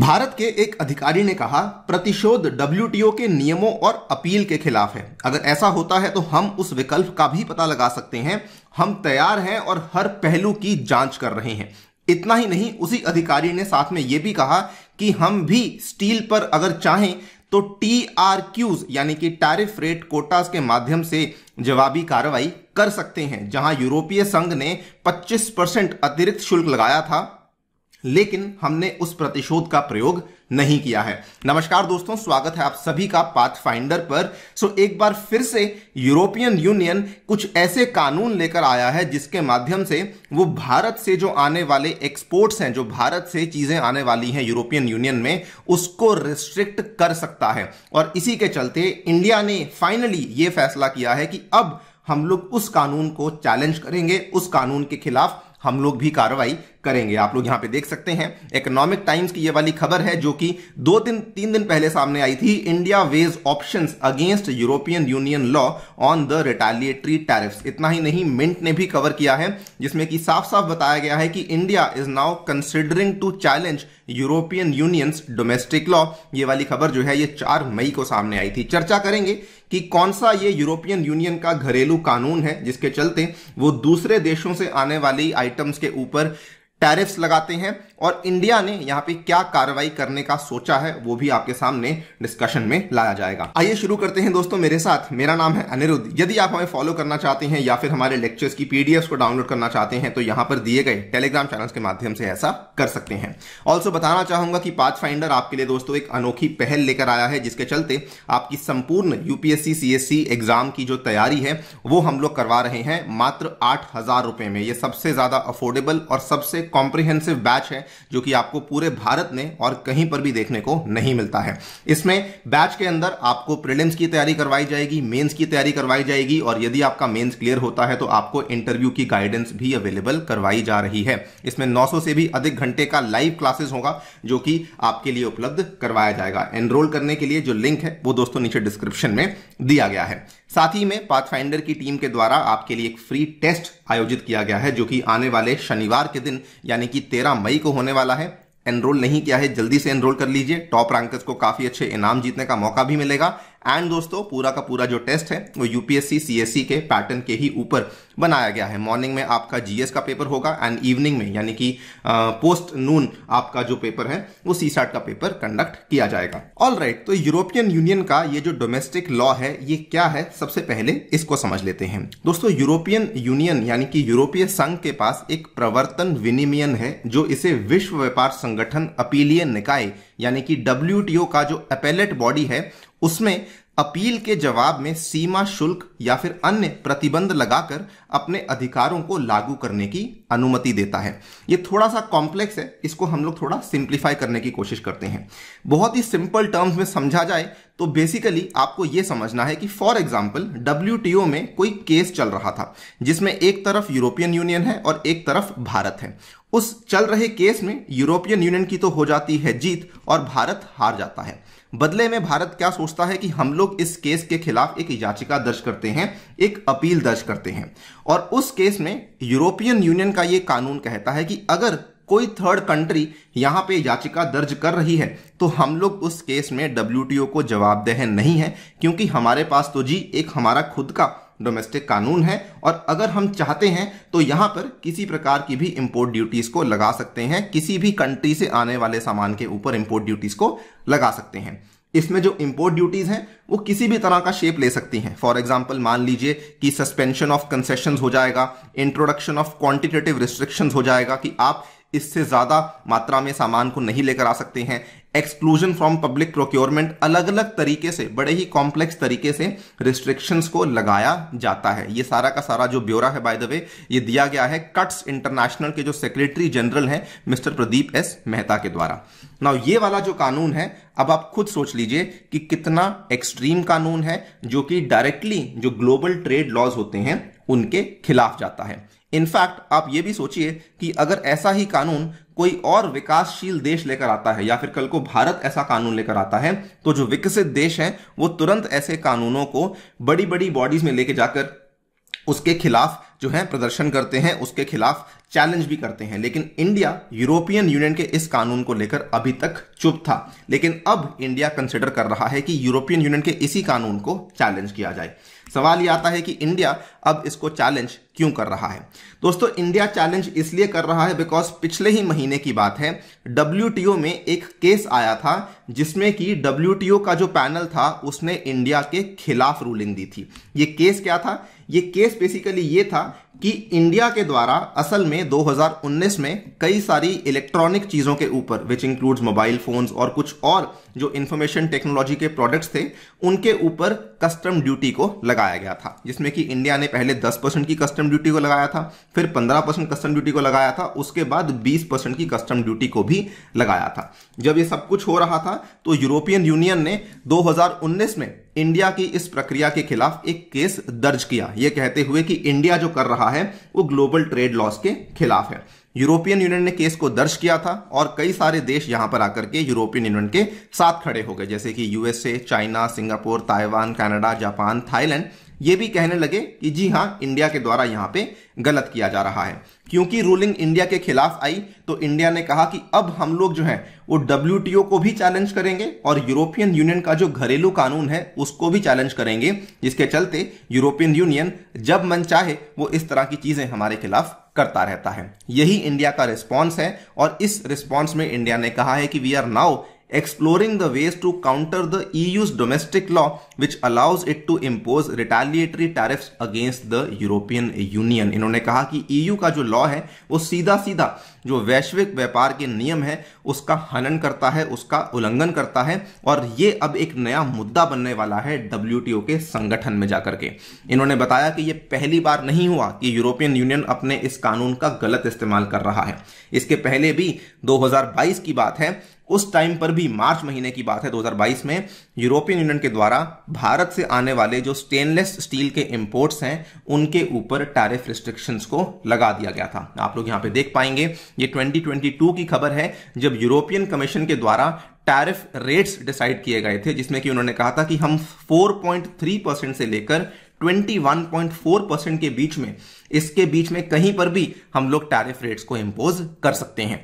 भारत के एक अधिकारी ने कहा प्रतिशोध डब्ल्यूटीओ के नियमों और अपील के खिलाफ है अगर ऐसा होता है तो हम उस विकल्प का भी पता लगा सकते हैं हम तैयार हैं और हर पहलू की जांच कर रहे हैं इतना ही नहीं उसी अधिकारी ने साथ में यह भी कहा कि हम भी स्टील पर अगर चाहें तो टी आर क्यूज यानी कि टैरिफ रेट कोटास के माध्यम से जवाबी कार्रवाई कर सकते हैं जहां यूरोपीय संघ ने 25 परसेंट अतिरिक्त शुल्क लगाया था लेकिन हमने उस प्रतिशोध का प्रयोग नहीं किया है नमस्कार दोस्तों स्वागत है आप सभी का पाथ फाइंडर पर सो एक बार फिर से यूरोपियन यूनियन कुछ ऐसे कानून लेकर आया है जिसके माध्यम से वो भारत से जो आने वाले एक्सपोर्ट्स हैं जो भारत से चीजें आने वाली हैं यूरोपियन यूनियन में उसको रिस्ट्रिक्ट कर सकता है और इसी के चलते इंडिया ने फाइनली ये फैसला किया है कि अब हम लोग उस कानून को चैलेंज करेंगे उस कानून के खिलाफ हम लोग भी कार्रवाई करेंगे आप लोग यहां पे देख सकते हैं इकोनॉमिक टाइम्स की ये वाली खबर है जो कि दो दिन तीन दिन पहले सामने आई थी India weighs options against European Union law on the retaliatory tariffs इतना ही नहीं मिंट ने भी कवर किया है जिसमें कि साफ साफ बताया गया है कि India is now considering to challenge European Union's domestic law ये वाली खबर जो है ये चार मई को सामने आई थी चर्चा करेंगे कि कौन सा ये यूरोपियन यूनियन का घरेलू कानून है जिसके चलते वो दूसरे देशों से आने वाली आइटम्स के ऊपर टैरिफ्स लगाते हैं और इंडिया ने यहाँ पे क्या कार्रवाई करने का सोचा है वो भी आपके सामने डिस्कशन में लाया जाएगा आइए शुरू करते हैं दोस्तों मेरे साथ मेरा नाम है अनिरुद्ध यदि आप हमें फॉलो करना चाहते हैं या फिर हमारे लेक्चर्स की पीडीएफ को डाउनलोड करना चाहते हैं तो यहाँ पर दिए गए टेलीग्राम चैनल के माध्यम से ऐसा कर सकते हैं ऑल्सो बताना चाहूंगा कि पाथ फाइंडर आपके लिए दोस्तों एक अनोखी पहल लेकर आया है जिसके चलते आपकी संपूर्ण यूपीएससी सीएससी एग्जाम की जो तैयारी है वो हम लोग करवा रहे हैं मात्र आठ हजार में ये सबसे ज्यादा अफोर्डेबल और सबसे कॉम्प्रिहेंसिव बैच है जो कि आपको पूरे भारत में और कहीं पर भी देखने को नहीं मिलता है इसमें बैच के अंदर आपको प्रिलिम्स की तैयारी करवाई जाएगी मेंस की तैयारी करवाई जाएगी और यदि आपका मेंस क्लियर होता है तो आपको इंटरव्यू की गाइडेंस भी अवेलेबल करवाई जा रही है इसमें 900 से भी अधिक घंटे का लाइव क्लासेस होगा जो कि आपके लिए उपलब्ध करवाया जाएगा एनरोल करने के लिए जो लिंक है वो दोस्तों नीचे डिस्क्रिप्शन में दिया गया है साथ ही में पाथफाइंडर की टीम के द्वारा आपके लिए एक फ्री टेस्ट आयोजित किया गया है जो कि आने वाले शनिवार के दिन यानी कि तेरह मई को होने वाला है एनरोल नहीं किया है जल्दी से एनरोल कर लीजिए टॉप रैंकर्स को काफी अच्छे इनाम जीतने का मौका भी मिलेगा एंड दोस्तों पूरा का पूरा जो टेस्ट है वो यूपीएससी सीएससी e के पैटर्न के ही ऊपर बनाया गया है मॉर्निंग में आपका जीएस का पेपर होगा एंड इवनिंग में यानी कि पोस्ट नून आपका जो पेपर है वो सी का पेपर कंडक्ट किया जाएगा ऑल राइट right, तो यूरोपियन यूनियन का ये जो डोमेस्टिक लॉ है ये क्या है सबसे पहले इसको समझ लेते हैं दोस्तों यूरोपियन यूनियन यानी कि यूरोपीय संघ के पास एक प्रवर्तन विनिमयन है जो इसे विश्व व्यापार संगठन अपीलीय निकाय यानी कि डब्ल्यू का जो अपेलेट बॉडी है उसमें अपील के जवाब में सीमा शुल्क या फिर अन्य प्रतिबंध लगाकर अपने अधिकारों को लागू करने की अनुमति देता है ये थोड़ा सा कॉम्प्लेक्स है इसको हम लोग थोड़ा सिंप्लीफाई करने की कोशिश करते हैं बहुत ही सिंपल टर्म्स में समझा जाए तो बेसिकली आपको ये समझना है कि फॉर एग्जाम्पल डब्ल्यू में कोई केस चल रहा था जिसमें एक तरफ यूरोपियन यूनियन है और एक तरफ भारत है उस चल रहे केस में यूरोपियन यूनियन की तो हो जाती है जीत और भारत हार जाता है बदले में भारत क्या सोचता है कि हम लोग इस केस के खिलाफ एक याचिका दर्ज करते हैं एक अपील दर्ज करते हैं और उस केस में यूरोपियन यूनियन का ये कानून कहता है कि अगर कोई थर्ड कंट्री यहाँ पे याचिका दर्ज कर रही है तो हम लोग उस केस में डब्ल्यू को जवाबदेह नहीं है क्योंकि हमारे पास तो जी एक हमारा खुद का डोमेस्टिक कानून है और अगर हम चाहते हैं तो यहाँ पर किसी प्रकार की भी इंपोर्ट ड्यूटीज़ को लगा सकते हैं किसी भी कंट्री से आने वाले सामान के ऊपर इंपोर्ट ड्यूटीज़ को लगा सकते हैं इसमें जो इम्पोर्ट ड्यूटीज हैं वो किसी भी तरह का शेप ले सकती हैं फॉर एग्जाम्पल मान लीजिए कि सस्पेंशन ऑफ कंसेशन हो जाएगा इंट्रोडक्शन ऑफ क्वांटिटेटिव रिस्ट्रिक्शन हो जाएगा कि आप इससे ज़्यादा मात्रा में सामान को नहीं लेकर आ सकते हैं एक्सक्लूजन फ्रॉम पब्लिक प्रोक्योरमेंट अलग अलग तरीके से बड़े ही कॉम्प्लेक्स तरीके से रिस्ट्रिक्शंस को लगाया जाता है ये सारा का सारा जो ब्यौरा है बाय द वे ये दिया गया है कट्स इंटरनेशनल के जो सेक्रेटरी जनरल हैं मिस्टर प्रदीप एस मेहता के द्वारा ना ये वाला जो कानून है अब आप खुद सोच लीजिए कि कितना एक्सट्रीम कानून है जो कि डायरेक्टली जो ग्लोबल ट्रेड लॉज होते हैं उनके खिलाफ जाता है इनफैक्ट आप ये भी सोचिए कि अगर ऐसा ही कानून कोई और विकासशील देश लेकर आता है या फिर कल को भारत ऐसा कानून लेकर आता है तो जो विकसित देश हैं वो तुरंत ऐसे कानूनों को बड़ी बड़ी बॉडीज में लेके जाकर उसके खिलाफ जो है प्रदर्शन करते हैं उसके खिलाफ चैलेंज भी करते हैं लेकिन इंडिया यूरोपियन यूनियन के इस कानून को लेकर अभी तक चुप था लेकिन अब इंडिया कंसिडर कर रहा है कि यूरोपियन यूनियन के इसी कानून को चैलेंज किया जाए सवाल ये आता है कि इंडिया अब इसको चैलेंज क्यों कर रहा है दोस्तों इंडिया चैलेंज इसलिए कर रहा है बिकॉज पिछले ही महीने की बात है डब्ल्यू में एक केस आया था जिसमें कि डब्ल्यू का जो पैनल था उसने इंडिया के खिलाफ रूलिंग दी थी ये केस क्या था ये केस बेसिकली ये था कि इंडिया के द्वारा असल में 2019 में कई सारी इलेक्ट्रॉनिक चीज़ों के ऊपर विच इंक्लूड्स मोबाइल फोन्स और कुछ और जो इन्फॉर्मेशन टेक्नोलॉजी के प्रोडक्ट्स थे उनके ऊपर कस्टम ड्यूटी को लगाया गया था जिसमें कि इंडिया ने पहले 10 परसेंट की कस्टम ड्यूटी को लगाया था फिर 15 परसेंट कस्टम ड्यूटी को लगाया था उसके बाद 20 परसेंट की कस्टम ड्यूटी को भी लगाया था जब ये सब कुछ हो रहा था तो यूरोपियन यूनियन ने 2019 में इंडिया की इस प्रक्रिया के खिलाफ एक केस दर्ज किया ये कहते हुए कि इंडिया जो कर रहा रहा है वो ग्लोबल ट्रेड लॉस के खिलाफ है यूरोपियन यूनियन ने केस को दर्ज किया था और कई सारे देश यहां पर आकर के यूरोपियन यूनियन के साथ खड़े हो गए जैसे कि USA China Singapore Taiwan Canada Japan Thailand ये भी कहने लगे कि जी हाँ इंडिया के द्वारा यहाँ पे गलत किया जा रहा है क्योंकि रूलिंग इंडिया के खिलाफ आई तो इंडिया ने कहा कि अब हम लोग जो है वो डब्ल्यू को भी चैलेंज करेंगे और यूरोपियन यूनियन का जो घरेलू कानून है उसको भी चैलेंज करेंगे जिसके चलते यूरोपियन यूनियन जब मन चाहे वो इस तरह की चीजें हमारे खिलाफ करता रहता है यही इंडिया का रिस्पॉन्स है और इस रिस्पॉन्स में इंडिया ने कहा है कि we are now exploring the ways to counter the EU's domestic law which allows it to impose retaliatory tariffs against the European Union. इन्होंने कहा कि EU का जो लॉ है वो सीधा सीधा जो वैश्विक व्यापार के नियम है उसका हनन करता है उसका उल्लंघन करता है और ये अब एक नया मुद्दा बनने वाला है डब्ल्यू के संगठन में जाकर के इन्होंने बताया कि ये पहली बार नहीं हुआ कि यूरोपियन यूनियन अपने इस कानून का गलत इस्तेमाल कर रहा है इसके पहले भी 2022 की बात है उस टाइम पर भी मार्च महीने की बात है 2022 में यूरोपियन यूनियन के द्वारा भारत से आने वाले जो स्टेनलेस स्टील के इंपोर्ट्स हैं उनके ऊपर टैरिफ रिस्ट्रिक्शंस को लगा दिया गया था आप लोग यहां पे देख पाएंगे ये 2022 की खबर है जब यूरोपियन कमीशन के द्वारा टैरिफ रेट्स डिसाइड किए गए थे जिसमें कि उन्होंने कहा था कि हम फोर परसेंट से लेकर 21.4 परसेंट के बीच में इसके बीच में कहीं पर भी हम लोग टैरिफ रेट्स को इम्पोज कर सकते हैं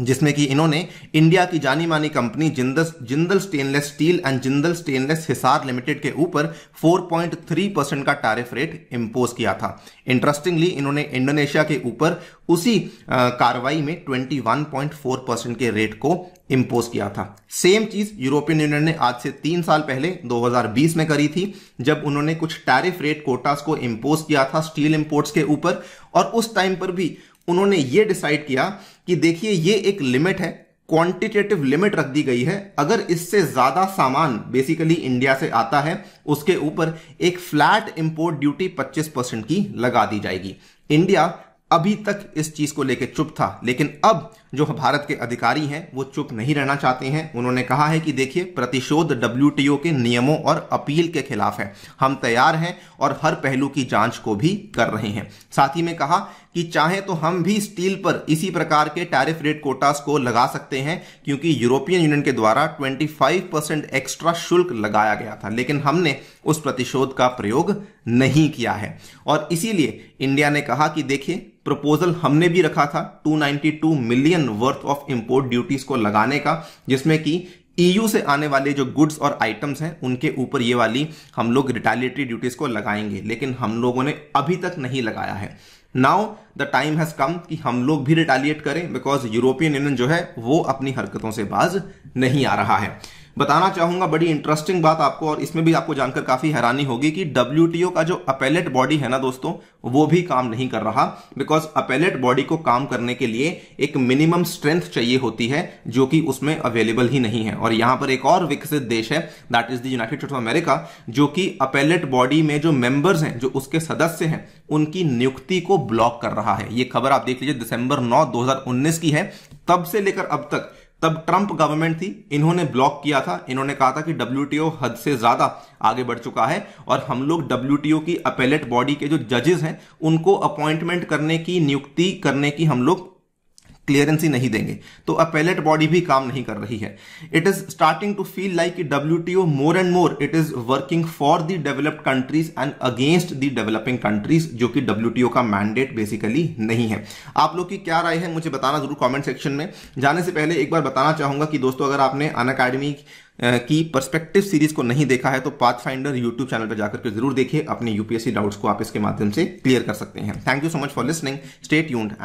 जिसमें कि इन्होंने इंडिया की जानी मानी company Jindal Jindal stainless steel and Jindal stainless Hisar limited के ऊपर 4.3 परसेंट का टैरिफ रेट इम्पोज किया था इंटरेस्टिंगली इन्होंने इंडोनेशिया के ऊपर उसी कार्रवाई में 21.4 परसेंट के रेट को इम्पोज किया था सेम चीज यूरोपियन यूनियन ने आज से तीन साल पहले 2020 में करी थी जब उन्होंने कुछ टैरिफ रेट कोटास को इम्पोज किया था स्टील इम्पोर्ट्स के ऊपर और उस टाइम पर भी उन्होंने ये डिसाइड किया कि देखिए ये एक लिमिट है क्वांटिटेटिव लिमिट रख दी गई है अगर इससे ज़्यादा सामान बेसिकली इंडिया से आता है उसके ऊपर एक फ्लैट इंपोर्ट ड्यूटी 25 परसेंट की लगा दी जाएगी इंडिया अभी तक इस चीज को लेकर चुप था लेकिन अब जो भारत के अधिकारी हैं वो चुप नहीं रहना चाहते हैं उन्होंने कहा है कि देखिए प्रतिशोध डब्ल्यू के नियमों और अपील के खिलाफ है हम तैयार हैं और हर पहलू की जांच को भी कर रहे हैं साथ ही में कहा कि चाहें तो हम भी स्टील पर इसी प्रकार के टैरिफ रेट कोटास को लगा सकते हैं क्योंकि यूरोपियन यूनियन के द्वारा 25 परसेंट एक्स्ट्रा शुल्क लगाया गया था लेकिन हमने उस प्रतिशोध का प्रयोग नहीं किया है और इसीलिए इंडिया ने कहा कि देखिए प्रपोजल हमने भी रखा था 292 million worth of import duties को लगाने का जिसमें कि ईयू e से आने वाले जो गुड्स और आइटम्स हैं उनके ऊपर ये वाली हम लोग रिटालिएटरी ड्यूटीज को लगाएंगे लेकिन हम लोगों ने अभी तक नहीं लगाया है now the time has come कि हम लोग भी रिटेलिएट करें बिकॉज यूरोपियन यूनियन जो है वो अपनी हरकतों से बाज नहीं आ रहा है बताना चाहूंगा बड़ी इंटरेस्टिंग बात आपको और इसमें भी आपको जानकर काफ़ी हैरानी होगी कि डब्ल्यू का जो अपेलेट बॉडी है ना दोस्तों वो भी काम नहीं कर रहा बिकॉज अपेलेट बॉडी को काम करने के लिए एक मिनिमम स्ट्रेंथ चाहिए होती है जो कि उसमें अवेलेबल ही नहीं है और यहां पर एक और विकसित देश है that is the United State of America जो कि अपेलेट बॉडी में जो मेंबर्स हैं जो उसके सदस्य हैं उनकी नियुक्ति को ब्लॉक कर रहा है ये खबर आप देख लीजिए दिसंबर नौ दो की है तब से लेकर अब तक तब ट्रंप गवर्नमेंट थी इन्होंने ब्लॉक किया था इन्होंने कहा था कि डब्ल्यू हद से ज्यादा आगे बढ़ चुका है और हम लोग डब्ल्यू की अपेलेट बॉडी के जो जजेस हैं उनको अपॉइंटमेंट करने की नियुक्ति करने की हम लोग क्लियरेंस ही नहीं देंगे तो अपेलेट बॉडी भी काम नहीं कर रही है it is starting to feel like to more and more it is working for the developed countries and against the developing countries जो कि डब्ल्यू का मैंडेट बेसिकली नहीं है आप लोग की क्या राय है मुझे बताना जरूर कॉमेंट सेक्शन में जाने से पहले एक बार बताना चाहूंगा कि दोस्तों अगर आपने अन अकेडमी की परस्पेक्टिव सीरीज को नहीं देखा है तो पाथ फाइंडर यूट्यूब चैनल पर जाकर के जरूर देखिए अपने यूपीएससी डाउट्स को आप इसके माध्यम से क्लियर कर सकते हैं thank you so much for listening state and